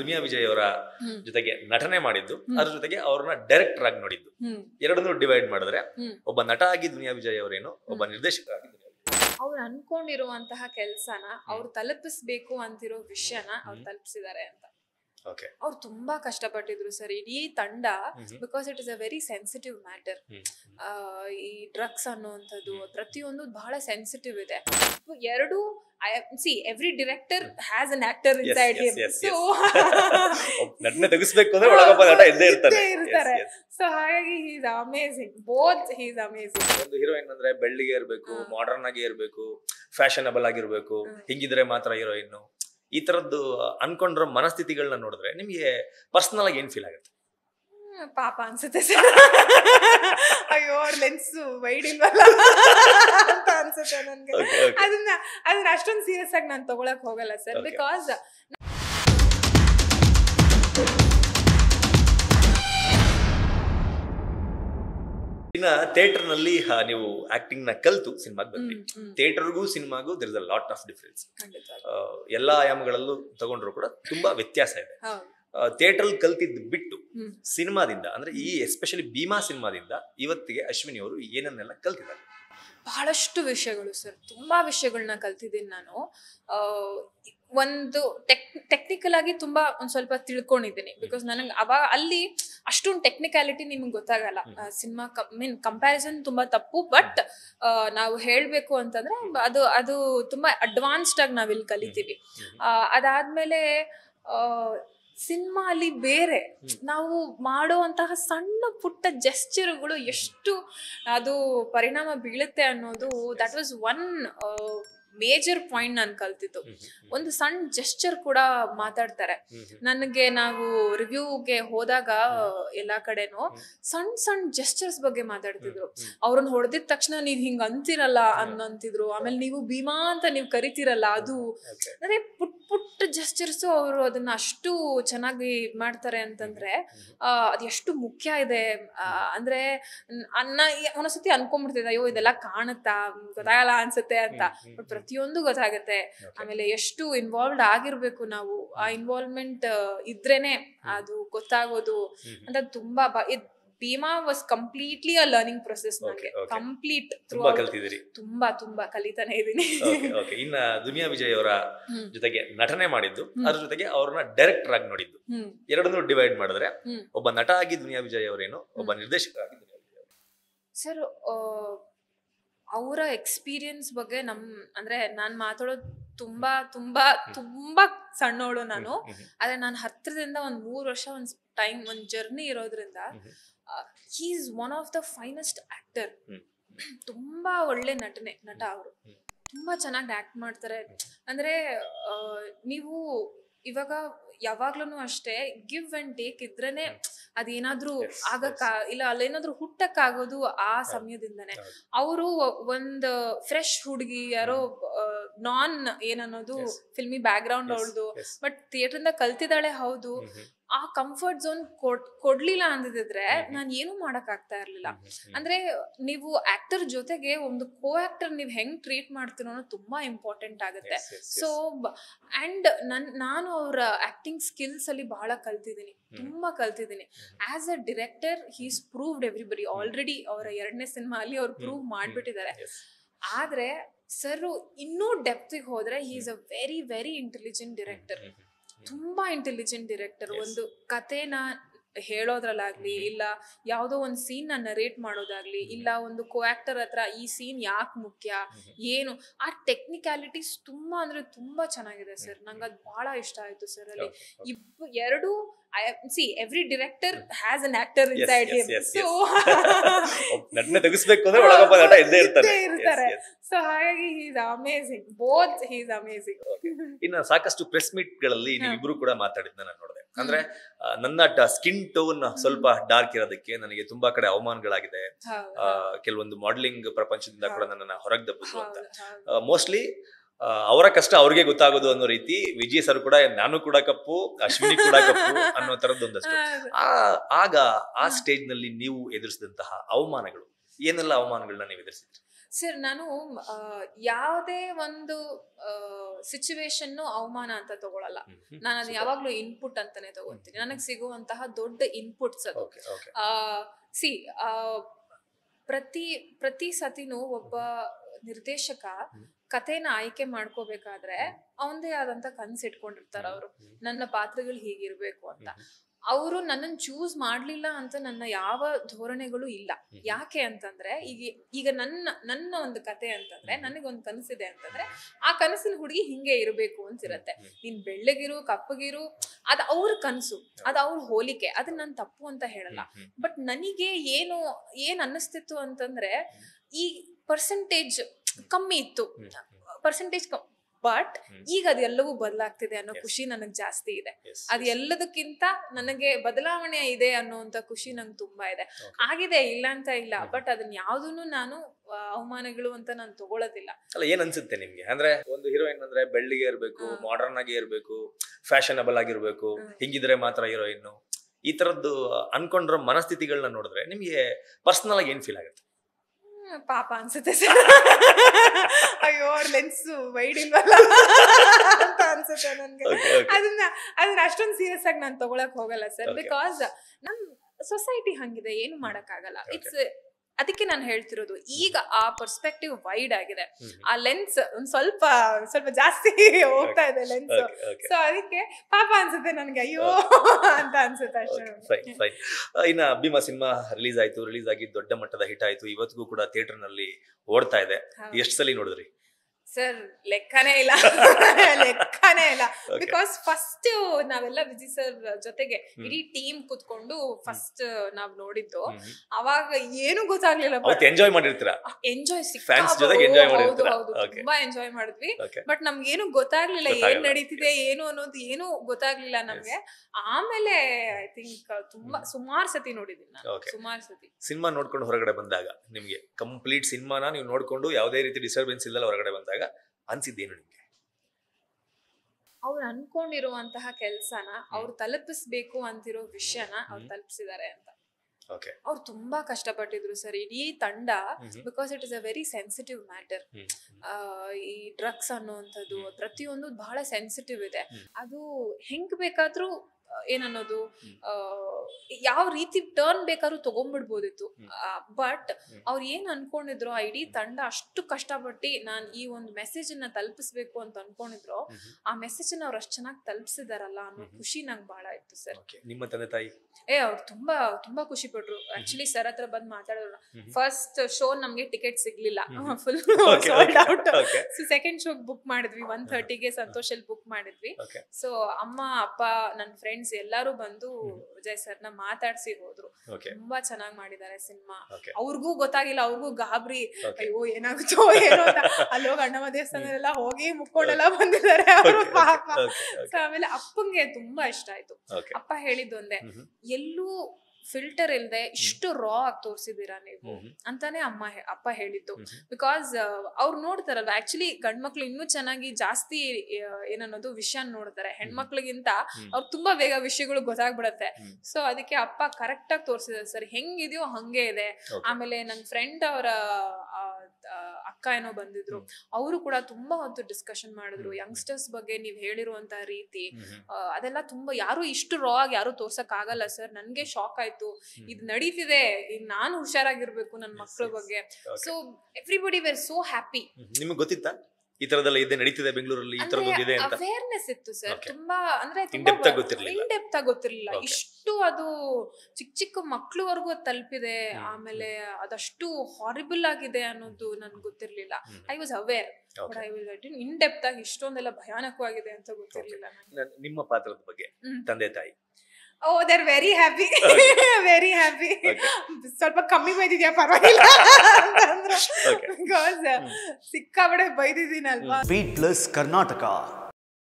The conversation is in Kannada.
ದುನಿಯಾ ವಿಜಯ್ ಅವರ ಜೊತೆಗೆ ನಟನೆ ಮಾಡಿದ್ದು ಅದ್ರ ಜೊತೆಗೆ ಅವ್ರನ್ನ ಡೈರೆಕ್ಟರ್ ಆಗಿ ನೋಡಿದ್ದು ಎರಡನ್ನೂ ಡಿವೈಡ್ ಮಾಡಿದ್ರೆ ಒಬ್ಬ ನಟ ಆಗಿ ದುನಿಯಾ ವಿಜಯ್ ಅವರೇನು ಒಬ್ಬ ನಿರ್ದೇಶಕರಾಗಿ ಅವ್ರು ಅನ್ಕೊಂಡಿರುವಂತಹ ಕೆಲಸನ ಅವ್ರು ತಲುಪಿಸ್ಬೇಕು ಅಂತಿರೋ ವಿಷಯನ ಅವ್ರು ತಲುಪಿಸಿದ್ದಾರೆ ಅಂತ ಅವ್ರು ತುಂಬಾ ಕಷ್ಟಪಟ್ಟಿದ್ರು ಸರ್ ಇಡೀ ತಂಡ because it is a very sensitive matter ಈ ಡ್ರಗ್ಸ್ ಅನ್ನುವಂಥದ್ದು ಪ್ರತಿಯೊಂದು ಬಹಳ ಸೆನ್ಸಿಟಿವ್ ಇದೆ ಎರಡು I see every director has an actor inside ನಟನೆ ತೆಗಿಸ್ಬೇಕು ಅಂದ್ರೆ ಒಳಗೊಬ್ಬ ನಟ ಇದ್ದೇ ಇರ್ತಾರೆ ಸೊ ಹಾಗಾಗಿ he is amazing both he is amazing ಒಂದು ಹೀರೋಯಿನ್ ಅಂದ್ರೆ ಬೆಳ್ಳಿಗೆ ಇರಬೇಕು ಮಾಡರ್ನ್ ಆಗಿ ಇರಬೇಕು ಫ್ಯಾಷನಬಲ್ ಆಗಿರಬೇಕು ಹಿಂಗಿದ್ರೆ ಮಾತ್ರ ಹೀರೋಯಿನ್ ಈ ತರದ್ದು ಅನ್ಕೊಂಡಿರೋ ಮನಸ್ಥಿತಿಗಳನ್ನ ನೋಡಿದ್ರೆ ನಿಮಗೆ ಪರ್ಸ್ನಲ್ ಆಗಿ ಏನು ಫೀಲ್ ಆಗುತ್ತೆ ಪಾಪ ಅನ್ಸುತ್ತೆ ಸರ್ ಅಯ್ಯೋ ಅವ್ರ ಲೆನ್ಸ್ ವೈಡ್ ಇಲ್ವಲ್ಲ ಅಂತ ಅನ್ಸುತ್ತೆ ನನಗೆ ಅದನ್ನ ಅದನ್ನ ಅಷ್ಟೊಂದು ಸೀರಿಯಸ್ ಆಗಿ ನಾನು ತಗೊಳಕ್ ಹೋಗಲ್ಲ ಸರ್ ಬಿಕಾಸ್ ದಿನ ಥಿಯೇಟರ್ನಲ್ಲಿ ನೀವು ಆಕ್ಟಿಂಗ್ ನ ಕಲ್ತು ಸಿನಿಮಾಗೆ ಬಂದ್ರಿ ಥಿಯೇಟರ್ಗೂ ಸಿನಿಮಾಗೂ there is a lot of difference ಎಲ್ಲಾ ಆಯಾಮಗಳಲ್ಲೂ ತಗೊಂಡ್ರು ಕೂಡ ತುಂಬಾ ವ್ಯತ್ಯಾಸ ಇದೆ ಥಿಯೇಟರ್ ಕಲ್ತಿದ್ದು ಬಿಟ್ಟು ಸಿನಿಮಾದಿಂದ ಅಂದ್ರೆ ಈ ಎಸ್ಪೆಷಲಿ ಭೀಮಾ ಸಿನಿಮಾದಿಂದ ಇವತ್ತಿಗೆ ಅಶ್ವಿನಿ ಅವರು ಏನನ್ನೆಲ್ಲ ಕಲ್ತಿದ್ದಾರೆ ಬಹಳಷ್ಟು ವಿಷಯಗಳು ಸರ್ ತುಂಬಾ ವಿಷಯಗಳನ್ನ ಕಲ್ತಿದ್ದೀನಿ ನಾನು ಒಂದು ಟೆಕ್ ಟೆಕ್ನಿಕಲ್ ಆಗಿ ತುಂಬಾ ಒಂದ್ ಸ್ವಲ್ಪ ತಿಳ್ಕೊಂಡಿದ್ದೀನಿ ಬಿಕಾಸ್ ನನಗೆ ಅವಾಗ ಅಲ್ಲಿ ಅಷ್ಟೊಂದು ಟೆಕ್ನಿಕಾಲಿಟಿ ನಿಮ್ಗೆ ಗೊತ್ತಾಗಲ್ಲ ಸಿನಿಮಾ ಮೀನ್ ಕಂಪ್ಯಾರಿಸನ್ ತುಂಬಾ ತಪ್ಪು ಬಟ್ ನಾವು ಹೇಳಬೇಕು ಅಂತಂದ್ರೆ ಅದು ಅದು ತುಂಬಾ ಅಡ್ವಾನ್ಸ್ಡ್ ಆಗಿ ಇಲ್ಲಿ ಕಲಿತೀವಿ ಅದಾದ್ಮೇಲೆ ಸಿನಿಮಾ ಅಲ್ಲಿ ಬೇರೆ ನಾವು ಮಾಡುವಂತಹ ಸಣ್ಣ ಪುಟ್ಟ ಜೆಸ್ಚರ್ಗಳು ಎಷ್ಟು ಅದು ಪರಿಣಾಮ ಬೀಳುತ್ತೆ ಅನ್ನೋದು that was one major point ನಾನು ಕಲ್ತಿದ್ದು ಒಂದು ಸಣ್ಣ ಜೆಸ್ಚರ್ ಕೂಡ ಮಾತಾಡ್ತಾರೆ ನನಗೆ ನಾವು ರಿವ್ಯೂಗೆ ಹೋದಾಗ ಎಲ್ಲ ಕಡೆನೂ ಸಣ್ಣ ಸಣ್ಣ ಜೆಸ್ಚರ್ಸ್ ಬಗ್ಗೆ ಮಾತಾಡ್ತಿದ್ರು ಅವ್ರನ್ನ ಹೊಡೆದಿದ ತಕ್ಷಣ ನೀವ್ ಹಿಂಗ ಅಂತಿರಲ್ಲ ಅನ್ನಂತಿದ್ರು ಆಮೇಲೆ ನೀವು ಭೀಮಾ ಅಂತ ನೀವು ಕರಿತಿರಲ್ಲ ಅದು ಅಂದ್ರೆ ಪುಟ್ ಪುಟ್ಟ ಜೆಸ್ಚರ್ಸ್ ಅವರು ಅದನ್ನ ಅಷ್ಟು ಚೆನ್ನಾಗಿ ಮಾಡ್ತಾರೆ ಅಂತಂದ್ರೆ ಅದು ಎಷ್ಟು ಮುಖ್ಯ ಇದೆ ಅಂದ್ರೆ ಅನ್ನ ಒಂದೊಂದ್ಸತಿ ಅನ್ಕೊಂಡ್ಬಿಡ್ತಿದ್ದೆ ಅಯ್ಯೋ ಇದೆಲ್ಲ ಕಾಣುತ್ತಾ ಗೊತ್ತಾಗಲ್ಲ ಅನ್ಸುತ್ತೆ ಅಂತ ಪ್ರತಿಯೊಂದು ಗೊತ್ತಾಗುತ್ತೆ ಆಮೇಲೆ ಎಷ್ಟು ಇನ್ವಾಲ್ವ್ಡ್ ಆಗಿರ್ಬೇಕು ನಾವು ಆ ಇನ್ವಾಲ್ವ್ಮೆಂಟ್ ಇದ್ರೇನೆ ಅದು ಗೊತ್ತಾಗೋದು ಅಂತ ತುಂಬಾ Bheema was completely a learning process ನನಗೆ ಕಂಪ್ಲೀಟ್ ತುಂಬಾ ಕಲ್ತಿದ್ದೀರಿ ತುಂಬಾ ತುಂಬಾ ಕಲಿತಾನೆ ಇದೀನಿ ಓಕೆ ಇನ್ನ ದುನಿಯಾ ವಿಜಯ್ ಅವರ ಜೊತೆಗೆ ನಟನೆ ಮಾಡಿದ್ದು ಅದ್ರ ಜೊತೆಗೆ ಅವ್ರನ್ನ ಡೈರೆಕ್ಟರ್ ಆಗಿ ನೋಡಿದ್ದು ಎರಡನ್ನೂ ಡಿವೈಡ್ ಮಾಡಿದ್ರೆ ಒಬ್ಬ ನಟ ಆಗಿ ದುನಿಯಾ ವಿಜಯ್ ಅವರೇನು ಒಬ್ಬ ನಿರ್ದೇಶಕರಾಗಿ ಸರ್ ಅವರ ಎಕ್ಸ್ಪೀರಿಯನ್ಸ್ ಬಗ್ಗೆ ನಮ್ ಅಂದ್ರೆ ನಾನು ಮಾತಾಡೋದು ತುಂಬಾ ತುಂಬಾ ತುಂಬಾ ಸಣ್ಣವಳು ನಾನು ಆದ್ರೆ ನಾನು ಹತ್ತಿರದಿಂದ ಒಂದ್ ಮೂರು ವರ್ಷ ಒಂದ್ ಟೈಮ್ ಒಂದ್ ಜರ್ನಿ ಇರೋದ್ರಿಂದ is one of the finest actor ತುಂಬಾ ಒಳ್ಳೆ ನಟನೆ ನಟ ಅವರು ತುಂಬಾ ಚೆನ್ನಾಗಿ ಆಕ್ಟ್ ಮಾಡ್ತಾರೆ ಅಂದ್ರೆ ನೀವು ಇವಾಗ ಯಾವಾಗ್ಲೂ ಅಷ್ಟೇ ಗಿವ್ ಅಂಡ್ ಟೇಕ್ ಇದ್ರೇನೆ ಅದೇನಾದ್ರೂ ಆಗಕ್ಕ ಇಲ್ಲ ಅಲ್ಲೇನಾದ್ರೂ ಹುಟ್ಟಕ್ಕಾಗೋದು ಆ ಸಮಯದಿಂದನೇ ಅವರು ಒಂದು ಫ್ರೆಶ್ ಹುಡುಗಿ ಯಾರೋ ನಾನ್ ಏನನ್ನೋದು ಫಿಲ್ಮಿ ಬ್ಯಾಕ್ ಗ್ರೌಂಡ್ ಅವಳದು ಬಟ್ ಥಿಯೇಟರ್ ಇಂದ ಕಲ್ತಿದ್ದಾಳೆ ಹೌದು ಆ ಕಂಫರ್ಟ್ ಝೋನ್ ಕೊಡ್ಲಿಲ್ಲ ಅಂದಿದ್ರೆ ನಾನು ಏನು ಮಾಡೋಕ್ಕಾಗ್ತಾ ಇರಲಿಲ್ಲ ಇರ್ಲಿಲ್ಲ ಅಂದ್ರೆ ನೀವು ಆಕ್ಟರ್ ಜೊತೆಗೆ ಒಂದು ಕೋ ಆಕ್ಟರ್ ನೀವು ಹೆಂಗ್ ಟ್ರೀಟ್ ಮಾಡ್ತೀರೋ ತುಂಬಾ ಇಂಪಾರ್ಟೆಂಟ್ ಆಗುತ್ತೆ ಸೊ ಅಂಡ್ ನನ್ ನಾನು ಅವರ ಆಕ್ಟಿಂಗ್ ಸ್ಕಿಲ್ಸ್ ಅಲ್ಲಿ ಬಹಳ ಕಲ್ತಿದ್ದೀನಿ ತುಂಬಾ ಕಲ್ತಿದ್ದೀನಿ as a director he's proved everybody already ಅವರ ಎರಡನೇ ಸಿನಿಮಾ ಅಲ್ಲಿ ಅವ್ರು ಪ್ರೂವ್ ಮಾಡ್ಬಿಟ್ಟಿದ್ದಾರೆ ಆದ್ರೆ ಸರ್ ಇನ್ನೂ ಡೆಪ್ತಿಗೆ ಹೋದ್ರೆ he is a very very intelligent director ತುಂಬಾ ಇಂಟೆಲಿಜೆಂಟ್ ಡಿರೆಕ್ಟರ್ ಒಂದು ಕಥೆನ ಹೇಳೋದ್ರಲ್ಲಾಗ್ಲಿ ಇಲ್ಲ ಯಾವುದೋ ಒಂದು ಸೀನ್ ನರೇಟ್ ಮಾಡೋದಾಗ್ಲಿ ಇಲ್ಲ ಒಂದು ಕೋಆಕ್ಟರ್ ಹತ್ರ ಈ ಸೀನ್ ಯಾಕೆ ಮುಖ್ಯ ಏನು ಆ ಟೆಕ್ನಿಕ್ಯಾಲಿಟೀಸ್ ತುಂಬಾ ಅಂದ್ರೆ ತುಂಬಾ ಚೆನ್ನಾಗಿದೆ ಸರ್ ನಂಗೆ ಅದು ಬಹಳ ಇಷ್ಟ ಆಯ್ತು ಸರ್ ಅಲ್ಲಿ ಇಬ್ಬ ಎರಡು I see every director has an actor inside so ನಟನೆ ತೆಗಿಸ್ಬೇಕು ಅಂದ್ರೆ ಒಳಗೊಬ್ಬ ನಟ ಇದ್ದೇ ಇರ್ತಾರೆ ಸೊ ಹಾಗಾಗಿ he is amazing both he is amazing ಇನ್ನು ಸಾಕಷ್ಟು ಪ್ರೆಸ್ ಮೀಟ್ ಗಳಲ್ಲಿ ನೀವು ಇಬ್ರು ಕೂಡ ಮಾತಾಡಿದ್ನ ನಾನು ನೋಡಿದೆ ಅಂದ್ರೆ ನನ್ನ ಸ್ಕಿನ್ ಟೋನ್ ಸ್ವಲ್ಪ ಡಾರ್ಕ್ ಇರೋದಕ್ಕೆ ನನಗೆ ತುಂಬಾ ಕಡೆ ಅವಮಾನಗಳಾಗಿದೆ ಕೆಲವೊಂದು ಮಾಡೆಲಿಂಗ್ ಪ್ರಪಂಚದಿಂದ ಕೂಡ ನನ್ನ ಹೊರಗೆ ದಬ್ಬಿಸು ಅಂತ ಮೋಸ್ಟ್ಲಿ ಅವರ ಕಷ್ಟ ಅವ್ರಿಗೆ ಗೊತ್ತಾಗೋದು ಅನ್ನೋ ರೀತಿ ವಿಜಯ್ ಸರ್ ಕೂಡ ನಾನು ಕೂಡ ಕಪ್ಪು ಅಶ್ವಿನಿ ಕೂಡ ಕಪ್ಪು ಅನ್ನೋ ತರದೊಂದಷ್ಟು ಆ ಆಗ ಆ ಸ್ಟೇಜ್ ನಲ್ಲಿ ನೀವು ಎದುರಿಸಿದಂತಹ ಅವಮಾನಗಳು ಏನೆಲ್ಲ ಅವಮಾನಗಳನ್ನ ನೀವು ಎದುರಿಸಿದ್ರಿ ಸರ್ ನಾನು ಯಾವುದೇ ಒಂದು ಸಿಚುವೇಶನ್ನು ಅವಮಾನ ಅಂತ ತಗೊಳಲ್ಲ ನಾನು ಅದು ಯಾವಾಗ್ಲೂ ಇನ್ಪುಟ್ ಅಂತಾನೆ ತಗೊತೀನಿ ನನಗೆ ಸಿಗುವಂತಹ ದೊಡ್ಡ ಇನ್ಪುಟ್ಸ್ ಅದು ಸಿ ಪ್ರತಿ ಪ್ರತಿ ಸತಿನೂ ಒಬ್ಬ ನಿರ್ದೇಶಕ ಕಥೆನ ಆಯ್ಕೆ ಮಾಡ್ಕೋಬೇಕಾದ್ರೆ ಅವಂದೇ ಆದಂತ ಕನ್ಸಿಟ್ಕೊಂಡಿರ್ತಾರ ಇಟ್ಕೊಂಡಿರ್ತಾರ ಅವರು ನನ್ನ ಪಾತ್ರಗಳು ಹೀಗಿರ್ಬೇಕು ಅಂತ ಅವರು ನನ್ನನ್ನು ಚೂಸ್ ಮಾಡಲಿಲ್ಲ ಅಂತ ನನ್ನ ಯಾವ ಧೋರಣೆಗಳು ಇಲ್ಲ ಯಾಕೆ ಅಂತಂದ್ರೆ ಈಗ ಈಗ ನನ್ನ ನನ್ನ ಒಂದು ಕತೆ ಅಂತಂದ್ರೆ ನನಗೊಂದು ಕನಸಿದೆ ಅಂತಂದ್ರೆ ಆ ಕನಸಿನ ಹುಡುಗಿ ಹಿಂಗೆ ಇರಬೇಕು ಅಂತಿರತ್ತೆ ನೀನು ಬೆಳ್ಳಗಿರು ಕಪ್ಪಗಿರು ಅದು ಅವ್ರ ಕನಸು ಅದು ಅವ್ರ ಹೋಲಿಕೆ ಅದು ನಾನು ತಪ್ಪು ಅಂತ ಹೇಳಲ್ಲ ಬಟ್ ನನಗೆ ಏನು ಏನು ಅನ್ನಿಸ್ತಿತ್ತು ಅಂತಂದ್ರೆ ಈ ಪರ್ಸೆಂಟೇಜ್ ಕಮ್ಮಿ ಇತ್ತು ಪರ್ಸೆಂಟೇಜ್ ಬಟ್ ಈಗ ಅದೆಲ್ಲವೂ ಬದಲಾಗ್ತಿದೆ ಅನ್ನೋ ಖುಷಿ ನನಗೆ ಜಾಸ್ತಿ ಇದೆ ಅದೆಲ್ಲದಕ್ಕಿಂತ ನನಗೆ ಬದಲಾವಣೆ ಇದೆ ಅನ್ನೋಂಥ ಖುಷಿ ನಂಗೆ ತುಂಬಾ ಇದೆ ಆಗಿದೆ ಇಲ್ಲ ಅಂತ ಇಲ್ಲ ಬಟ್ ಅದನ್ನ ಯಾವ್ದನ್ನು ನಾನು ಅವಮಾನಗಳು ಅಂತ ನಾನು ತಗೊಳ್ಳೋದಿಲ್ಲ ಅಲ್ಲ ಏನ್ ಅನ್ಸುತ್ತೆ ನಿಮ್ಗೆ ಅಂದ್ರೆ ಒಂದು ಹೀರೋಯಿನ್ ಅಂದ್ರೆ ಬೆಳ್ಳಿಗೆ ಇರ್ಬೇಕು ಮಾಡರ್ನ್ ಆಗಿ ಇರ್ಬೇಕು ಫ್ಯಾಷನಬಲ್ ಆಗಿರ್ಬೇಕು ಹಿಂಗಿದ್ರೆ ಮಾತ್ರ ಹೀರೋಯಿನ್ ಈ ತರದ್ದು ಅನ್ಕೊಂಡ್ರ ಮನಸ್ಥಿತಿಗಳನ್ನ ನೋಡಿದ್ರೆ ನಿಮ್ಗೆ ಪರ್ಸನಲ್ ಆಗಿ ಏನ್ ಫೀಲ್ ಆಗುತ್ತೆ ಪಾಪ ಅನ್ಸುತ್ತೆ ಸರ್ ಅಯ್ಯೋ ಲೆನ್ಸ್ ವೈಡ್ ಇಲ್ವಲ್ಲ ಅಂತ ಅನ್ಸುತ್ತೆ ನನ್ಗೆ ಅದನ್ನ ಅದನ್ನ ಅಷ್ಟೊಂದು ಸೀರಿಯಸ್ ಆಗಿ ನಾನು ತಗೊಳಕ್ ಹೋಗಲ್ಲ ಸರ್ ಬಿಕಾಸ್ ನಮ್ ಸೊಸೈಟಿ ಹಂಗಿದೆ ಏನು ಆಗಲ್ಲ ಇಟ್ಸ್ ಅದಕ್ಕೆ ನಾನು ಹೇಳ್ತಿರೋದು ಈಗ ಆ ಪರ್ಸ್ಪೆಕ್ಟಿವ್ ವೈಡ್ ಆಗಿದೆ ಆ ಲೆನ್ಸ್ ಒಂದ್ ಸ್ವಲ್ಪ ಸ್ವಲ್ಪ ಜಾಸ್ತಿ ಹೋಗ್ತಾ ಇದೆ ಲೆನ್ಸ್ ಸೊ ಅದಕ್ಕೆ ಪಾಪ ಅನ್ಸುತ್ತೆ ನನಗೆ ಅಯ್ಯೋ ಅಂತ ಅನ್ಸುತ್ತೆ ಅಷ್ಟೇ ಇನ್ನ ಅಭಿಮಾ ಸಿನಿಮಾ ರಿಲೀಸ್ ಆಯ್ತು ರಿಲೀಸ್ ಆಗಿ ದೊಡ್ಡ ಮಟ್ಟದ ಹಿಟ್ ಆಯ್ತು ಇವತ್ತಿಗೂ ಕೂಡ ಥಿಯೇಟರ್ ನಲ್ಲಿ ಓಡ್ತಾ ಇದೆ ಎಷ್ಟು ಸಲ ನೋಡಿದ್ರಿ ಸರ್ ಲೆಕ್ಕನೇ ಇಲ್ಲ ಲೆಕ್ಕನೇ ಇಲ್ಲ ಬಿಕಾಸ್ ಫಸ್ಟ್ ನಾವೆಲ್ಲ ವಿಜಿ ಸರ್ ಜೊತೆಗೆ ಇಡೀ ಟೀಮ್ ಕುತ್ಕೊಂಡು ಫಸ್ಟ್ ನಾವ್ ನೋಡಿದ್ದು ಅವಾಗ ಏನು ಗೊತ್ತಾಗ್ಲಿಲ್ಲ ಎಂಜಾಯ್ ಮಾಡಿರ್ತೀರಾ ಎಂಜಾಯ್ ತುಂಬಾ ಎಂಜಾಯ್ ಮಾಡಿದ್ವಿ ಬಟ್ ನಮ್ಗೆ ಏನು ಗೊತ್ತಾಗ್ಲಿಲ್ಲ ಏನ್ ನಡೀತಿದೆ ಏನು ಅನ್ನೋದು ಏನು ಗೊತ್ತಾಗ್ಲಿಲ್ಲ ನಮ್ಗೆ ಆಮೇಲೆ ಐ ತಿಂಕ್ ತುಂಬಾ ಸುಮಾರು ಸತಿ ನೋಡಿದ್ವಿ ನಾನು ಸುಮಾರು ಸತಿ ಸಿನಿಮಾ ನೋಡ್ಕೊಂಡು ಹೊರಗಡೆ ಬಂದಾಗ ನಿಮ್ಗೆ ಕಂಪ್ಲೀಟ್ ಸಿನಿಮಾನ ನೀವು ನೋಡಿಕೊಂಡು ಯಾವುದೇ ರೀತಿ ಡಿಸ್ಟರ್ಬೆನ್ಸ್ ಇಲ್ಲ ಹೊರಗಡೆ ಬಂದಾಗ ಅನ್ಸಿದ್ದೇನು ನಿಮಗೆ ಅವ್ರು ಅನ್ಕೊಂಡಿರುವಂತಹ ಕೆಲಸನ ಅವ್ರು ತಲುಪಿಸ್ಬೇಕು ಅಂತಿರೋ ವಿಷಯನ ಅವ್ರು ತಲುಪಿಸಿದ್ದಾರೆ ಅಂತ ಅವ್ರು ತುಂಬಾ ಕಷ್ಟಪಟ್ಟಿದ್ರು ಸರ್ ಇಡೀ ತಂಡ because it is a very sensitive matter ಈ ಡ್ರಗ್ಸ್ ಅನ್ನುವಂಥದ್ದು ಪ್ರತಿಯೊಂದು ಬಹಳ ಸೆನ್ಸಿಟಿವ್ ಇದೆ ಅದು ಹೆಂಗ್ ಬೇಕಾದ್ರೂ ಏನನ್ನೋದು ಯಾವ ರೀತಿ ಟರ್ನ್ ಬೇಕಾದ್ರೂ ತಗೊಂಡ್ಬಿಡ್ಬೋದಿತ್ತು ಬಟ್ ಅವ್ರು ಏನ್ ಅನ್ಕೊಂಡಿದ್ರು ಆ ಇಡೀ ತಂಡ ಅಷ್ಟು ಕಷ್ಟಪಟ್ಟು ನಾನು ಈ ಒಂದು ಮೆಸೇಜ್ ಅನ್ನ ತಲುಪಿಸ್ಬೇಕು ಅಂತ ಅನ್ಕೊಂಡಿದ್ರು ಆ ಮೆಸೇಜ್ ಅನ್ನ ಅವ್ರು ಅಷ್ಟು ಚೆನ್ನಾಗಿ ತಲುಪಿಸಿದಾರಲ್ಲ ಅನ್ನೋ ಖುಷಿ ನಂಗೆ ಬಹಳ ಇತ್ತು ಸರ್ ನಿಮ್ಮ ತಂದೆ ತಾಯಿ ಏ ಅವ್ರು ತುಂಬಾ ತುಂಬಾ ಖುಷಿ ಪಟ್ರು ಆಕ್ಚುಲಿ ಸರ್ ಹತ್ರ ಬಂದು ಮಾತಾಡೋರು ಫಸ್ಟ್ ಶೋ ನಮ್ಗೆ ಟಿಕೆಟ್ ಸಿಗ್ಲಿಲ್ಲ full sold out so second show book ಮಾಡಿದ್ವಿ ಒನ್ ಥರ್ಟಿಗೆ ಸಂತೋಷಲ್ಲಿ ಬುಕ್ ಮಾಡಿದ್ವಿ ಸೊ ಅಮ್ಮ ಅಪ್ಪ ನನ್ನ ಫ್ರೆಂಡ್ ಫ್ರೆಂಡ್ಸ್ ಎಲ್ಲರೂ ಬಂದು ವಿಜಯ್ ಸರ್ನ ಮಾತಾಡ್ಸಿ ಹೋದ್ರು ತುಂಬಾ ಚೆನ್ನಾಗಿ ಮಾಡಿದ್ದಾರೆ ಸಿನಿಮಾ ಅವ್ರಿಗೂ ಗೊತ್ತಾಗಿಲ್ಲ ಅವ್ರಿಗೂ ಗಾಬ್ರಿ ಅಯ್ಯೋ ಏನಾಗುತ್ತೋ ಏನೋ ಅಂತ ಅಲ್ಲಿ ಹೋಗಿ ಅಣ್ಣಮ್ಮ ಎಲ್ಲ ಹೋಗಿ ಮುಕ್ಕೊಂಡೆಲ್ಲ ಬಂದಿದ್ದಾರೆ ಅವರು ಆಮೇಲೆ ಅಪ್ಪಂಗೆ ತುಂಬಾ ಇಷ್ಟ ಆಯ್ತು ಅಪ್ಪ ಹೇಳಿದ್ದೊಂದೇ ಎಲ್ಲೂ ಫಿಲ್ಟರ್ ಇಲ್ಲದೆ ಇಷ್ಟು ರಾ ಆಗಿ ತೋರಿಸಿದ್ದೀರಾ ನೀವು ಅಂತಾನೆ ಅಮ್ಮ ಅಪ್ಪ ಹೇಳಿದ್ದು ಬಿಕಾಸ್ ಅವ್ರು ನೋಡ್ತಾರಲ್ವ ಆಕ್ಚುಲಿ ಗಂಡ್ಮಕ್ಳು ಇನ್ನೂ ಚೆನ್ನಾಗಿ ಜಾಸ್ತಿ ಏನನ್ನೋದು ವಿಷಯ ನೋಡ್ತಾರೆ ಹೆಣ್ಮಕ್ಳಿಗಿಂತ ಅವ್ರು ತುಂಬಾ ಬೇಗ ವಿಷಯಗಳು ಗೊತ್ತಾಗ್ಬಿಡತ್ತೆ ಸೊ ಅದಕ್ಕೆ ಅಪ್ಪ ಕರೆಕ್ಟ್ ಆಗಿ ತೋರಿಸಿದ್ದಾರೆ ಸರ್ ಹೆಂಗಿದೆಯೋ ಹಂಗೆ ಇದೆ ಆಮೇಲೆ ನನ್ನ ಫ್ರೆಂಡ್ ಅವರ ಅಕ್ಕ ಏನೋ ಬಂದಿದ್ರು ಅವರು ಕೂಡ ತುಂಬಾ ಹೊತ್ತು ಡಿಸ್ಕಷನ್ ಮಾಡಿದ್ರು ಯಂಗ್ಸ್ಟರ್ಸ್ ಬಗ್ಗೆ ನೀವು ಹೇಳಿರುವಂತ ರೀತಿ ಅದೆಲ್ಲ ತುಂಬಾ ಯಾರು ಇಷ್ಟು ರಾ ಆಗಿ ಯಾರು ತೋರ್ಸಕ್ ಆಗಲ್ಲ ಸರ್ ನನ್ಗೆ ಶಾಕ್ ಆಯ್ತು ಇದು ನಡೀತಿದೆ ಈಗ ನಾನು ಹುಷಾರಾಗಿರ್ಬೇಕು ನನ್ನ ಮಕ್ಕಳ ಬಗ್ಗೆ so everybody were so happy ನಿಮ್ಗೆ ಗೊತ್ತಿತ್ತಾ ಈ ತರದೆಲ್ಲ ಇದೆ ನಡೀತಿದೆ ಬೆಂಗಳೂರಲ್ಲಿ ಈ ತರದೊಂದು ಇದೆ ಅಂತ ಅವೇರ್ನೆಸ್ ಇತ್ತು ಸರ್ ತುಂಬಾ ಅಂದ್ರೆ ಇನ್ ಡೆಪ್ತ್ ಗೊತ್ತಿರಲಿಲ್ಲ ಇನ್ ಡೆಪ್ತ್ ಗೊತ್ತಿರಲಿಲ್ಲ ಇಷ್ಟು ಅದು ಚಿಕ್ಕ ಚಿಕ್ಕ ಮಕ್ಕಳವರೆಗೂ ತಲುಪಿದೆ ಆಮೇಲೆ ಅದಷ್ಟು ಹಾರಿಬಲ್ ಆಗಿದೆ ಅನ್ನೋದು ನನ್ಗೆ ಗೊತ್ತಿರಲಿಲ್ಲ I was aware but I will in depth ಆಗಿ ಇಷ್ಟೊಂದೆಲ್ಲ ಭಯಾನಕವಾಗಿದೆ ಅಂತ ಗೊತ್ತಿರಲಿಲ್ಲ ನಿಮ್ಮ ಪಾತ್ರದ ಬಗ್ಗೆ ತಂದೆ ತಾಯಿ oh they are very happy very happy ಸ್ವಲ್ಪ ಕಮ್ಮಿ ಬೈದಿದ್ಯಾ ಪರವಾಗಿಲ್ಲ ಅಂತಂದ್ರೆ ಬಿಕಾಸ್ ಸಿಕ್ಕಾಬಡೆ ಬೈದಿದ್ದೀನಲ್ವಾ ಬೀಟ್ಲೆಸ್ ಕರ್ನಾಟಕ